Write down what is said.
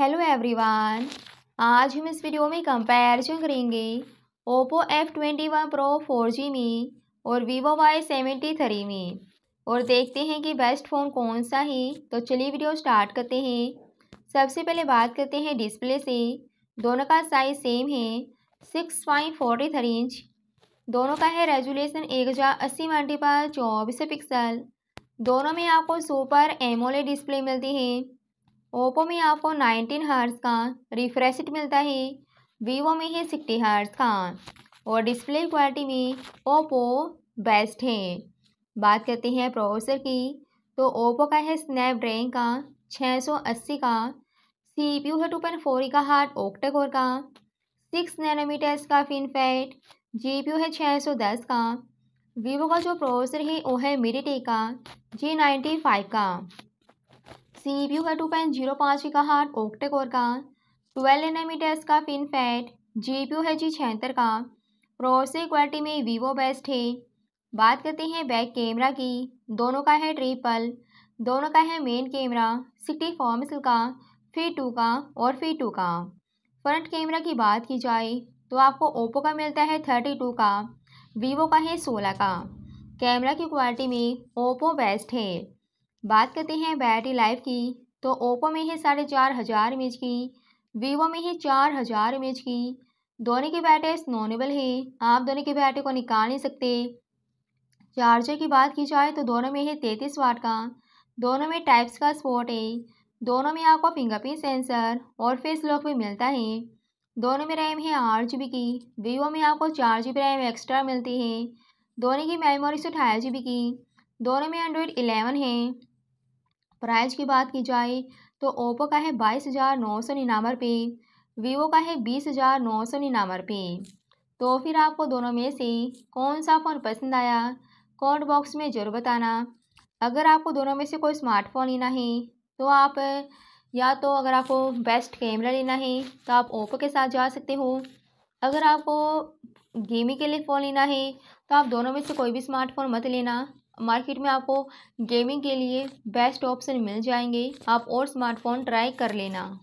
hello everyone आज हम इस वीडियो में कंपैरिजन करेंगे Oppo F twenty one pro four G में और वीवो वाई सेवेंटी थ्री में और देखते हैं कि बेस्ट फ़ोन कौन सा है तो चलिए वीडियो स्टार्ट करते हैं सबसे पहले बात करते हैं डिस्प्ले से दोनों का साइज सेम है six point forty three inch दोनों का है रेजुलेशन एक हज़ार अस्सी मल्टीपल चौबीस पिक्सल दोनों में आपको सुपर एमोले डिस्प्ले मिलती है ओप्पो में आपको 19 हर्ट्स का रिफ्रेश मिलता है वीवो में है 60 हर्ट्स का और डिस्प्ले क्वालिटी में ओप्पो बेस्ट है बात करते हैं प्रोसेसर की तो ओप्पो का है स्नैपड्रैगन का 680 का सीपीयू है टू पॉइंट फोर का हार्ट ओक्टाकोर का सिक्स नैनोमीटर का पी जीपीयू है 610 का वीवो का जो प्रोसेसर है वो है मिडीटेक का जी नाइन्टी फाइव का सी पी यू का टू पॉइंट जीरो पाँच का हार्ट ओक्टेकोर का ट्वेल्व एनामीटर्स का फिनफैट जी पी यू है जी छहत्तर का प्रोसेस क्वालिटी में वीवो बेस्ट है बात करते हैं बैक कैमरा की दोनों का है ट्रिपल दोनों का है मेन कैमरा सिक्सटी फोर मिसल का फी टू का और फी टू का फ्रंट कैमरा की बात की जाए तो आपको ओप्पो का मिलता है थर्टी टू का वीवो का है सोलह का कैमरा की क्वालिटी में ओप्पो बेस्ट है बात करते हैं बैटरी लाइफ की तो ओप्पो में है साढ़े चार हज़ार एम की वीवो में है चार हज़ार एम की दोनों की बैटरी स्नोनेबल है आप दोनों की बैटरी को निकाल नहीं सकते चार्जर की बात की जाए तो दोनों में है तैंतीस वाट का दोनों में टाइप्स का स्पोर्ट है दोनों में आपको फिंगरप्रिंट सेंसर और फेस लॉक भी मिलता है दोनों में रैम है आठ जी की वीवो में आपको चार जी रैम एक्स्ट्रा मिलती है दोनों की मेमोरी सौ अठारह जी की दोनों में एंड्रॉयड इलेवन है प्राइस की बात की जाए तो ओप्पो का है बाईस हज़ार नौ सौ निन्यानवे रुपये वीवो का है बीस हज़ार नौ सौ निन्यानवे रुपये तो फिर आपको दोनों में से कौन सा फ़ोन पसंद आया कमेंट बॉक्स में ज़रूर बताना अगर आपको दोनों में से कोई स्मार्टफोन लेना है तो आप या तो अगर आपको बेस्ट कैमरा लेना है तो आप ओप्पो के साथ जा सकते हो अगर आपको गेमिंग के लिए फ़ोन लेना है तो आप दोनों में से कोई भी स्मार्टफोन मत लेना मार्केट में आपको गेमिंग के लिए बेस्ट ऑप्शन मिल जाएंगे आप और स्मार्टफोन ट्राई कर लेना